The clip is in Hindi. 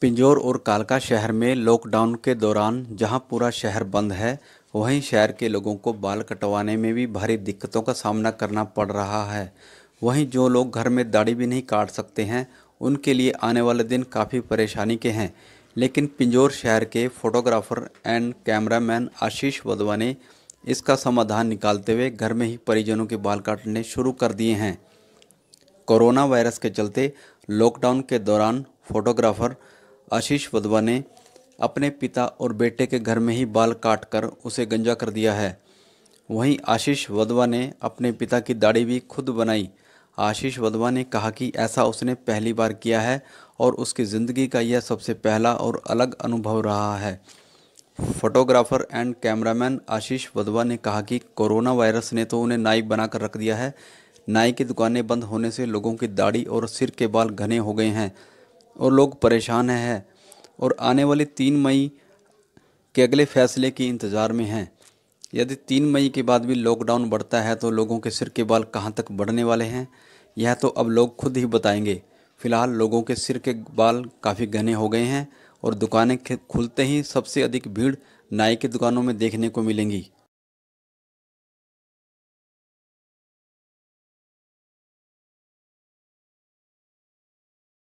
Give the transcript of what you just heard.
पिंजौर और कालका शहर में लॉकडाउन के दौरान जहां पूरा शहर बंद है वहीं शहर के लोगों को बाल कटवाने में भी भारी दिक्कतों का सामना करना पड़ रहा है वहीं जो लोग घर में दाढ़ी भी नहीं काट सकते हैं उनके लिए आने वाले दिन काफ़ी परेशानी के हैं लेकिन पिंजौर शहर के photographer and cameraman Ashish Wadhwa ने इसका समाधान निकालते हुए घर में ही परिजनों के बाल काटने शुरू कर दिए हैं कोरोना वायरस के चलते लॉकडाउन के दौरान फोटोग्राफर आशीष वधवा ने अपने पिता और बेटे के घर में ही बाल काट कर उसे गंजा कर दिया है वहीं आशीष वधवा ने अपने पिता की दाढ़ी भी खुद बनाई आशीष वधवा ने कहा कि ऐसा उसने पहली बार किया है और उसकी ज़िंदगी का यह सबसे पहला और अलग अनुभव रहा है photographer and cameraman Ashish Wadhwa ने कहा कि कोरोना वायरस ने तो उन्हें नाई बनाकर रख दिया है नाई की दुकानें बंद होने से लोगों की दाढ़ी और सिर के बाल घने हो गए हैं और लोग परेशान हैं और आने वाले तीन मई के अगले फैसले के इंतज़ार में हैं यदि तीन मई के बाद भी लॉकडाउन बढ़ता है तो लोगों के सिर के बाल कहाँ तक बढ़ने वाले हैं यह तो अब लोग खुद ही बताएंगे फिलहाल लोगों के सिर के बाल काफ़ी घने हो गए हैं और दुकानें खुलते ही सबसे अधिक भीड़ नाई की दुकानों में देखने को मिलेंगी